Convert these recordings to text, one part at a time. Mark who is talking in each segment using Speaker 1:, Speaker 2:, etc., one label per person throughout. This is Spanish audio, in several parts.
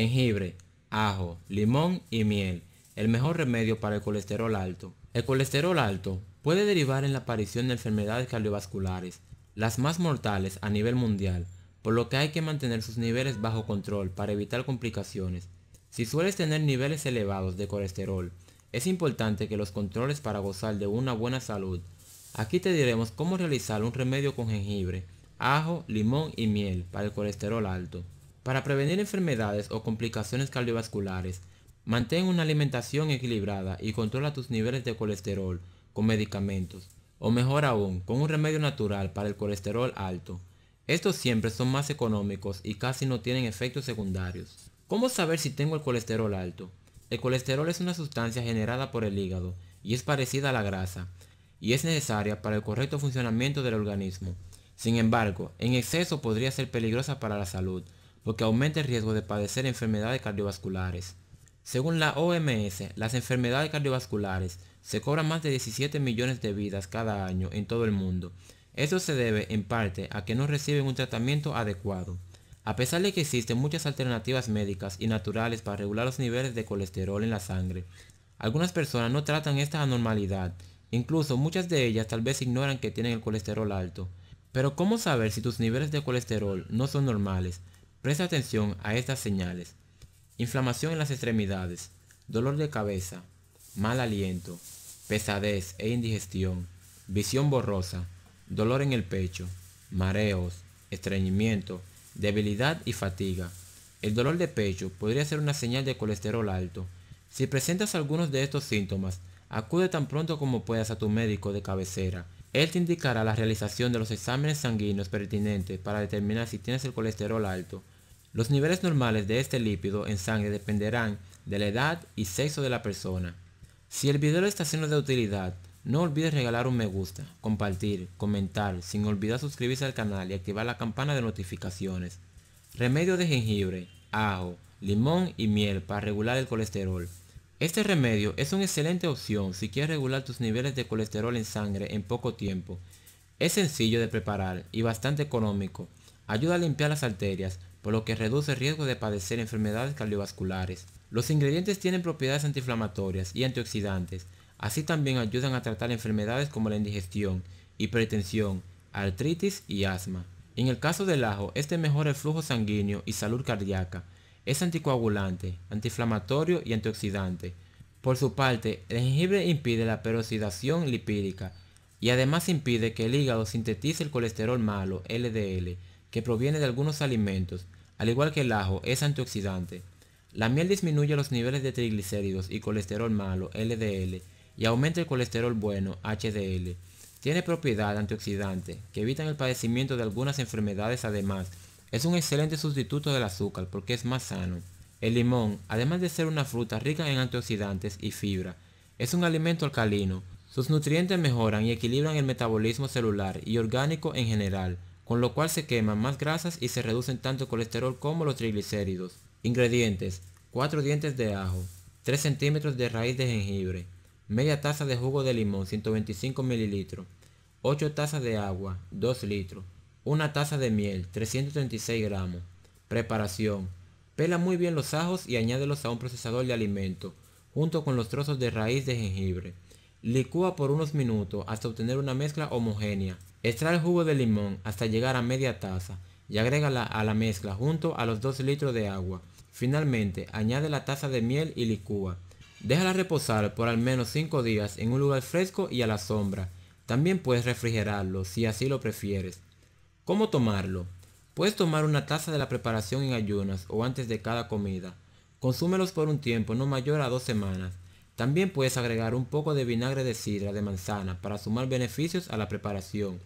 Speaker 1: jengibre, ajo, limón y miel, el mejor remedio para el colesterol alto. El colesterol alto puede derivar en la aparición de enfermedades cardiovasculares, las más mortales a nivel mundial, por lo que hay que mantener sus niveles bajo control para evitar complicaciones. Si sueles tener niveles elevados de colesterol, es importante que los controles para gozar de una buena salud. Aquí te diremos cómo realizar un remedio con jengibre, ajo, limón y miel para el colesterol alto. Para prevenir enfermedades o complicaciones cardiovasculares, mantén una alimentación equilibrada y controla tus niveles de colesterol con medicamentos, o mejor aún, con un remedio natural para el colesterol alto. Estos siempre son más económicos y casi no tienen efectos secundarios. ¿Cómo saber si tengo el colesterol alto? El colesterol es una sustancia generada por el hígado y es parecida a la grasa, y es necesaria para el correcto funcionamiento del organismo. Sin embargo, en exceso podría ser peligrosa para la salud, lo que aumenta el riesgo de padecer enfermedades cardiovasculares. Según la OMS, las enfermedades cardiovasculares se cobran más de 17 millones de vidas cada año en todo el mundo. Esto se debe en parte a que no reciben un tratamiento adecuado. A pesar de que existen muchas alternativas médicas y naturales para regular los niveles de colesterol en la sangre, algunas personas no tratan esta anormalidad. Incluso muchas de ellas tal vez ignoran que tienen el colesterol alto. Pero ¿cómo saber si tus niveles de colesterol no son normales? Presta atención a estas señales. Inflamación en las extremidades, dolor de cabeza, mal aliento, pesadez e indigestión, visión borrosa, dolor en el pecho, mareos, estreñimiento, debilidad y fatiga. El dolor de pecho podría ser una señal de colesterol alto. Si presentas algunos de estos síntomas, acude tan pronto como puedas a tu médico de cabecera. Él te indicará la realización de los exámenes sanguíneos pertinentes para determinar si tienes el colesterol alto los niveles normales de este lípido en sangre dependerán de la edad y sexo de la persona. Si el video está siendo de utilidad, no olvides regalar un me gusta, compartir, comentar, sin olvidar suscribirse al canal y activar la campana de notificaciones. Remedio de jengibre, ajo, limón y miel para regular el colesterol. Este remedio es una excelente opción si quieres regular tus niveles de colesterol en sangre en poco tiempo. Es sencillo de preparar y bastante económico. Ayuda a limpiar las arterias, por lo que reduce el riesgo de padecer enfermedades cardiovasculares. Los ingredientes tienen propiedades antiinflamatorias y antioxidantes, así también ayudan a tratar enfermedades como la indigestión, hipertensión, artritis y asma. En el caso del ajo, este mejora el flujo sanguíneo y salud cardíaca. Es anticoagulante, antiinflamatorio y antioxidante. Por su parte, el jengibre impide la peroxidación lipídica y además impide que el hígado sintetice el colesterol malo, LDL, que proviene de algunos alimentos, al igual que el ajo, es antioxidante. La miel disminuye los niveles de triglicéridos y colesterol malo, LDL, y aumenta el colesterol bueno, HDL. Tiene propiedad antioxidante, que evitan el padecimiento de algunas enfermedades además. Es un excelente sustituto del azúcar porque es más sano. El limón, además de ser una fruta rica en antioxidantes y fibra, es un alimento alcalino. Sus nutrientes mejoran y equilibran el metabolismo celular y orgánico en general, con lo cual se queman más grasas y se reducen tanto el colesterol como los triglicéridos. Ingredientes 4 dientes de ajo, 3 centímetros de raíz de jengibre, media taza de jugo de limón 125 mililitros, 8 tazas de agua 2 litros, 1 taza de miel 336 gramos. Preparación. Pela muy bien los ajos y añádelos a un procesador de alimento, junto con los trozos de raíz de jengibre. Licúa por unos minutos hasta obtener una mezcla homogénea. Extrae el jugo de limón hasta llegar a media taza y agrégala a la mezcla junto a los 2 litros de agua. Finalmente, añade la taza de miel y licúa. Déjala reposar por al menos 5 días en un lugar fresco y a la sombra. También puedes refrigerarlo si así lo prefieres. ¿Cómo tomarlo? Puedes tomar una taza de la preparación en ayunas o antes de cada comida. Consúmelos por un tiempo no mayor a dos semanas. También puedes agregar un poco de vinagre de sidra de manzana para sumar beneficios a la preparación.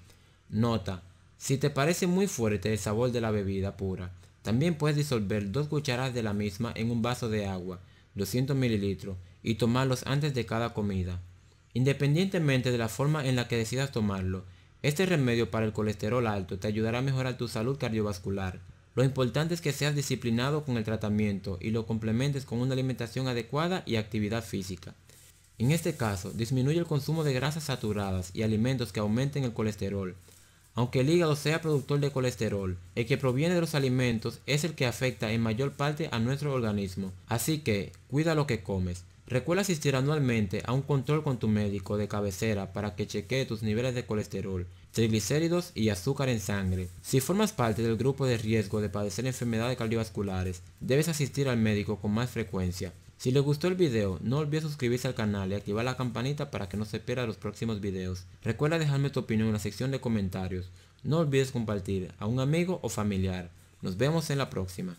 Speaker 1: Nota. Si te parece muy fuerte el sabor de la bebida pura, también puedes disolver dos cucharadas de la misma en un vaso de agua, 200 ml, y tomarlos antes de cada comida. Independientemente de la forma en la que decidas tomarlo, este remedio para el colesterol alto te ayudará a mejorar tu salud cardiovascular. Lo importante es que seas disciplinado con el tratamiento y lo complementes con una alimentación adecuada y actividad física. En este caso, disminuye el consumo de grasas saturadas y alimentos que aumenten el colesterol, aunque el hígado sea productor de colesterol, el que proviene de los alimentos es el que afecta en mayor parte a nuestro organismo, así que cuida lo que comes. Recuerda asistir anualmente a un control con tu médico de cabecera para que chequee tus niveles de colesterol, triglicéridos y azúcar en sangre. Si formas parte del grupo de riesgo de padecer enfermedades cardiovasculares, debes asistir al médico con más frecuencia. Si les gustó el video, no olvides suscribirse al canal y activar la campanita para que no se pierda los próximos videos. Recuerda dejarme tu opinión en la sección de comentarios. No olvides compartir a un amigo o familiar. Nos vemos en la próxima.